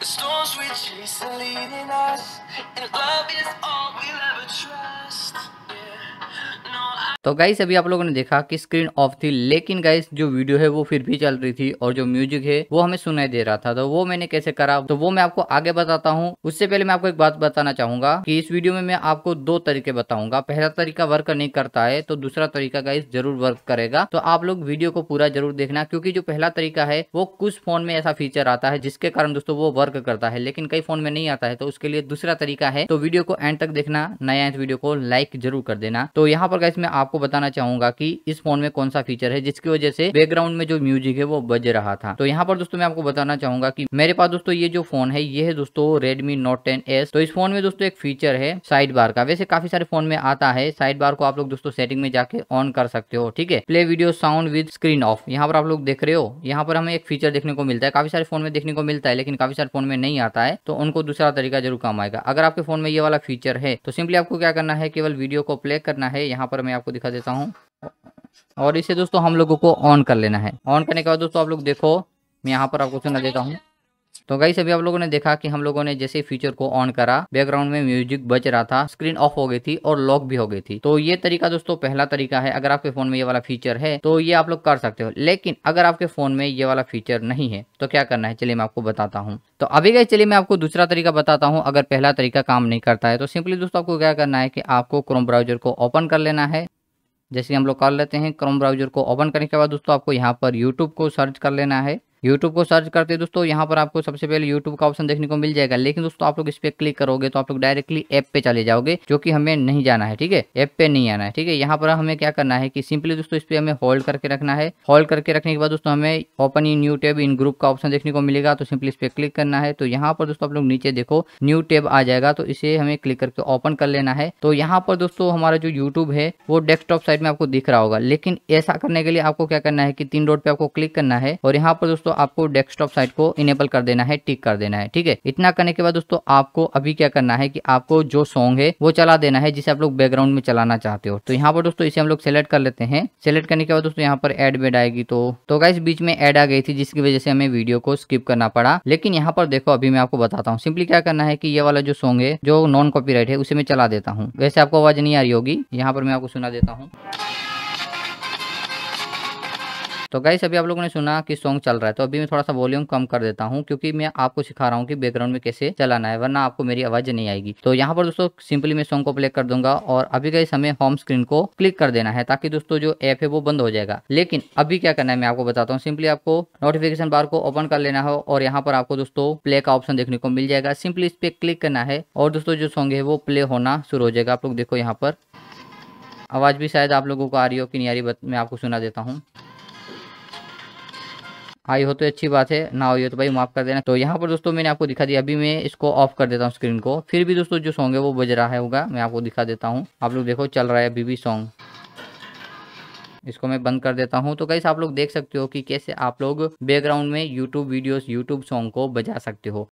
The storms we chase are leading us, and love is all we'll ever try. तो guys अभी आप लोगों ने देखा कि स्क्रीन ऑफ थी लेकिन गाइस जो वीडियो है वो फिर भी चल रही थी और जो म्यूजिक है वो हमें सुनाई दे रहा था तो वो मैंने कैसे करा तो वो मैं आपको आगे बताता हूँ उससे पहले मैं आपको एक बात बताना चाहूंगा कि इस वीडियो में मैं आपको दो तरीके बताऊंगा पहला तरीका वर्क नहीं करता है तो दूसरा तरीका गाइस जरूर वर्क करेगा तो आप लोग वीडियो को पूरा जरूर देखना क्योंकि जो पहला तरीका है वो कुछ फोन में ऐसा फीचर आता है जिसके कारण दोस्तों वो वर्क करता है लेकिन कई फोन में नहीं आता है तो उसके लिए दूसरा तरीका है तो वीडियो को एंड तक देखना नया इस वीडियो को लाइक जरूर कर देना तो यहाँ पर गाइस मैं आप आपको बताना चाहूंगा कि इस फोन में कौन सा फीचर है जिसकी वजह से बैकग्राउंड में जो म्यूजिक है वो बज रहा था तो यहाँ पर दोस्तों मैं आपको बताना चाहूंगा की मेरे पास दोस्तों ये जो फोन है ये है दोस्तों रेडमी नोट टेन तो इस फोन में दोस्तों एक फीचर है साइड बार का वैसे काफी सारे फोन में आता है साइड बार को आप लोग दोस्तों सेटिंग में जाके ऑन कर सकते हो ठीक है play video sound with screen off यहाँ पर आप लोग देख रहे हो यहाँ पर हमें एक फीचर देखने को मिलता है काफी सारे फोन में देखने को मिलता है लेकिन काफी सारे फोन में नहीं आता है तो उनको दूसरा तरीका जरूर काम आएगा अगर आपके फोन में ये वाला फीचर है तो सिंपली आपको क्या करना है केवल वीडियो को प्ले करना है यहाँ पर मैं आपको दिखा देता हूँ और इसे दोस्तों हम लोगों को ऑन कर लेना है ऑन करने के बाद दोस्तों आप लोग देखो मैं यहाँ पर आपको सुना देता हूँ तो गाइस अभी आप लोगों ने देखा कि हम लोगों ने जैसे फीचर को ऑन करा बैकग्राउंड में म्यूजिक बज रहा था स्क्रीन ऑफ हो गई थी और लॉक भी हो गई थी तो ये तरीका दोस्तों पहला तरीका है अगर आपके फोन में ये वाला फीचर है तो ये आप लोग कर सकते हो लेकिन अगर आपके फोन में ये वाला फीचर नहीं है तो क्या करना है चलिए मैं आपको बताता हूँ तो अभी गए चलिए मैं आपको दूसरा तरीका बताता हूँ अगर पहला तरीका काम नहीं करता है तो सिंपली दोस्तों आपको क्या करना है कि आपको क्रोम ब्राउजर को ओपन कर लेना है जैसे हम लोग कर लेते हैं क्रोम ब्राउजर को ओपन करने के बाद दोस्तों आपको यहाँ पर यूट्यूब को सर्च कर लेना है यूट्यूब को सर्च करते हैं दोस्तों यहाँ पर आपको सबसे पहले यूट्यूब का ऑप्शन देखने को मिल जाएगा लेकिन दोस्तों आप लोग इस पर क्लिक करोगे तो आप लोग डायरेक्टली ऐप पे चले जाओगे जो कि हमें नहीं जाना है ठीक है ऐप पे नहीं आना है ठीक है यहाँ पर हमें क्या करना है कि सिंपली दोस्तों इस पर हमें होल्ड करके रखना है होल्ड करके रखने के बाद दोस्तों हमें open in new tab in group का ऑप्शन देखने को मिलेगा तो सिंपली इस पर क्लिक करना है तो यहाँ पर दोस्तों आप लोग नीचे देखो न्यू टेब आ जाएगा तो इसे हमें क्लिक करके ओपन कर लेना है तो यहाँ पर दोस्तों हमारा जो यूट्यूब है वो डेस्कटॉप साइड में आपको दिख रहा होगा लेकिन ऐसा करने के लिए आपको क्या करना है कि तीन रोड पे आपको क्लिक करना है और यहाँ पर दोस्तों दोस्तों आपको डेस्कटॉप साइट को इनेबल कर देना है टिक कर देना है ठीक है इतना करने के बाद दोस्तों आपको अभी क्या करना है कि आपको जो सॉन्ग है वो चला देना है जिसे आप लोग बैकग्राउंड में चलाना चाहते हो तो यहाँ पर दोस्तों इसे हम लोग सेलेक्ट कर लेते हैं सेलेक्ट करने के बाद दोस्तों यहाँ पर एड बेड आएगी तो तो गाइस बीच में एड आ गई थी जिसकी वजह से हमें वीडियो को स्किप करना पड़ा लेकिन यहाँ पर देखो अभी मैं आपको बताता हूँ सिंपली क्या करना है कि ये वाला जो सॉन्ग है जो नॉन कॉपीराइट है उसे मैं चला देता हूँ वैसे आपको आवाज नहीं आ रही होगी यहाँ पर मैं आपको सुना देता हूँ तो गाइस अभी आप लोगों ने सुना कि सॉन्ग चल रहा है तो अभी मैं थोड़ा सा वॉल्यूम कम कर देता हूँ क्योंकि मैं आपको सिखा रहा हूँ कि बैकग्राउंड में कैसे चलाना है वरना आपको मेरी आवाज नहीं आएगी तो यहाँ पर दोस्तों सिंपली मैं सॉन्ग को प्ले कर दूंगा और अभी गाइस हमें होम स्क्रीन को क्लिक कर देना है ताकि दोस्तों जो ऐप है वो बंद हो जाएगा लेकिन अभी क्या करना है मैं आपको बताता हूँ सिंपली आपको नोटिफिकेशन बार को ओपन कर लेना हो और यहाँ पर आपको दोस्तों प्ले का ऑप्शन देखने को मिल जाएगा सिंपली इस पे क्लिक करना है और दोस्तों जो सॉन्ग है वो प्ले होना शुरू हो जाएगा आप लोग देखो यहाँ पर आवाज़ भी शायद आप लोगों को आ रही हो कि नहीं आ रही मैं आपको सुना देता हूँ आई हाँ, हो तो अच्छी बात है ना हो तो भाई माफ़ कर देना तो यहाँ पर दोस्तों मैंने आपको दिखा दिया अभी मैं इसको ऑफ कर देता हूँ स्क्रीन को फिर भी दोस्तों जो सॉन्ग है वो बज रहा है होगा मैं आपको दिखा देता हूँ आप लोग देखो चल रहा है अभी भी सॉन्ग इसको मैं बंद कर देता हूँ तो कैसे आप लोग देख सकते हो कि कैसे आप लोग बैकग्राउंड में यूट्यूब वीडियोस यूट्यूब सॉन्ग को बजा सकते हो